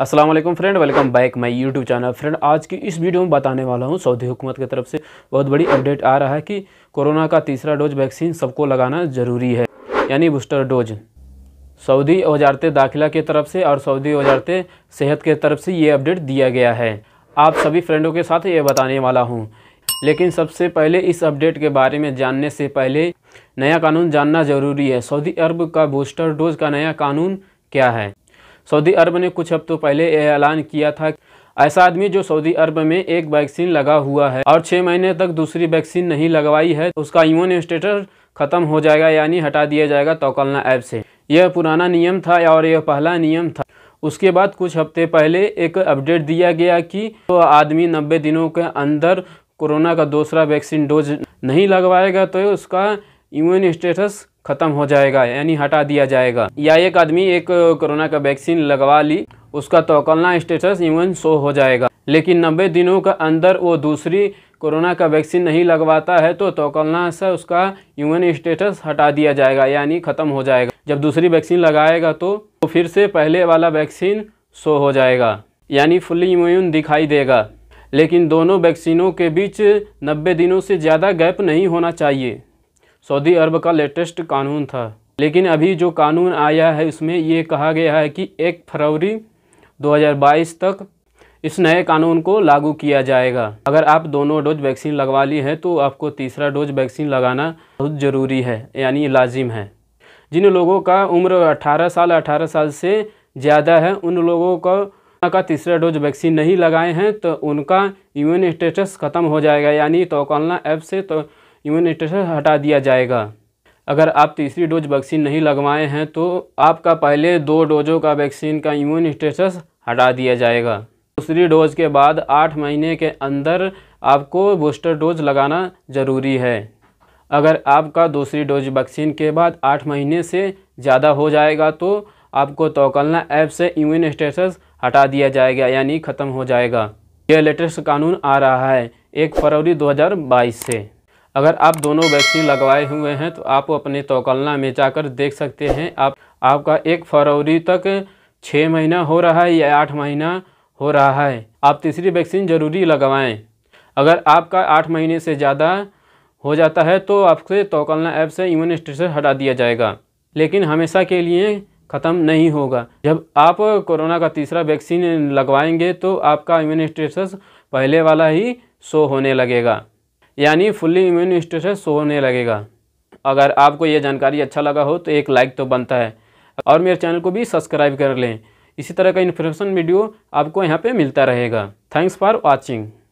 अस्सलाम वालेकुम friend welcome back my YouTube channel friend आज की इस वीडियो में बताने वाला हूँ सऊदी हुकूमत की तरफ से बहुत बड़ी अपडेट आ रहा है कि कोरोना का तीसरा डोज वैक्सीन सबको लगाना ज़रूरी है यानी बूस्टर डोज सऊदी वजारत दाखिला की तरफ से और सऊदी वजारत सेहत के तरफ से ये अपडेट दिया गया है आप सभी फ्रेंडों के साथ ये बताने वाला हूँ लेकिन सबसे पहले इस अपडेट के बारे में जानने से पहले नया कानून जानना ज़रूरी है सऊदी अरब का बूस्टर डोज का नया कानून क्या है सऊदी अरब ने कुछ हफ्तों पहले यह ऐलान किया था ऐसा आदमी जो सऊदी अरब में एक वैक्सीन लगा हुआ है और छः महीने तक दूसरी वैक्सीन नहीं लगवाई है उसका इम्यून स्टेटस खत्म हो जाएगा यानी हटा दिया जाएगा तोकलना ऐप से यह पुराना नियम था और यह पहला नियम था उसके बाद कुछ हफ्ते पहले एक अपडेट दिया गया कि तो आदमी 90 दिनों के अंदर कोरोना का दूसरा वैक्सीन डोज नहीं लगवाएगा तो उसका इम्यून स्टेटस ख़त्म हो जाएगा यानी हटा दिया जाएगा या एक आदमी एक कोरोना का वैक्सीन लगवा ली उसका तोकलना स्टेटस इवन शो हो जाएगा लेकिन नब्बे दिनों के अंदर वो दूसरी कोरोना का वैक्सीन नहीं लगवाता है तो तोकलना से उसका यूं स्टेटस हटा दिया जाएगा यानी ख़त्म हो जाएगा जब दूसरी वैक्सीन लगाएगा तो, तो फिर से पहले वाला वैक्सीन शो हो जाएगा यानी फुल्ली इम्यून दिखाई देगा लेकिन दोनों वैक्सीनों के बीच 90 दिनों से ज़्यादा गैप नहीं होना चाहिए सऊदी अरब का लेटेस्ट कानून था लेकिन अभी जो कानून आया है उसमें ये कहा गया है कि एक फरवरी 2022 तक इस नए कानून को लागू किया जाएगा अगर आप दोनों डोज वैक्सीन लगवा ली है तो आपको तीसरा डोज वैक्सीन लगाना बहुत ज़रूरी है यानी लाजिम है जिन लोगों का उम्र 18 साल 18 साल से ज़्यादा है उन लोगों का का तीसरा डोज वैक्सीन नहीं लगाए हैं तो उनका इम्यून स्टेटस ख़त्म हो जाएगा यानी तोकलना ऐप से तो इम्यूनिटेशन हटा दिया जाएगा अगर आप तीसरी डोज वैक्सीन नहीं लगवाए हैं तो आपका पहले दो डोजों का वैक्सीन का इम्यून स्टेटस हटा दिया जाएगा दूसरी डोज के बाद आठ महीने के अंदर आपको बूस्टर डोज लगाना ज़रूरी है अगर आपका दूसरी डोज वैक्सीन के बाद आठ महीने से ज़्यादा हो जाएगा तो आपको तोकलना ऐप से इम्यून स्टेटस हटा दिया जाएगा यानी ख़त्म हो जाएगा यह लेटेस्ट कानून आ रहा है एक फरवरी दो से अगर आप दोनों वैक्सीन लगवाए हुए हैं तो आप अपने तोकलना में जाकर देख सकते हैं आप आपका एक फरवरी तक छः महीना हो रहा है या आठ महीना हो रहा है आप तीसरी वैक्सीन ज़रूरी लगवाएं अगर आपका आठ महीने से ज़्यादा हो जाता है तो आपसे तोकलना ऐप से इम्यून स्टेशन हटा दिया जाएगा लेकिन हमेशा के लिए ख़त्म नहीं होगा जब आप कोरोना का तीसरा वैक्सीन लगवाएंगे तो आपका इम्यून स्टेटस पहले वाला ही शो होने लगेगा यानी फुल्ली इम्यून स्टेटस शो होने लगेगा अगर आपको यह जानकारी अच्छा लगा हो तो एक लाइक तो बनता है और मेरे चैनल को भी सब्सक्राइब कर लें इसी तरह का इन्फॉर्मेशन वीडियो आपको यहाँ पे मिलता रहेगा थैंक्स फॉर वॉचिंग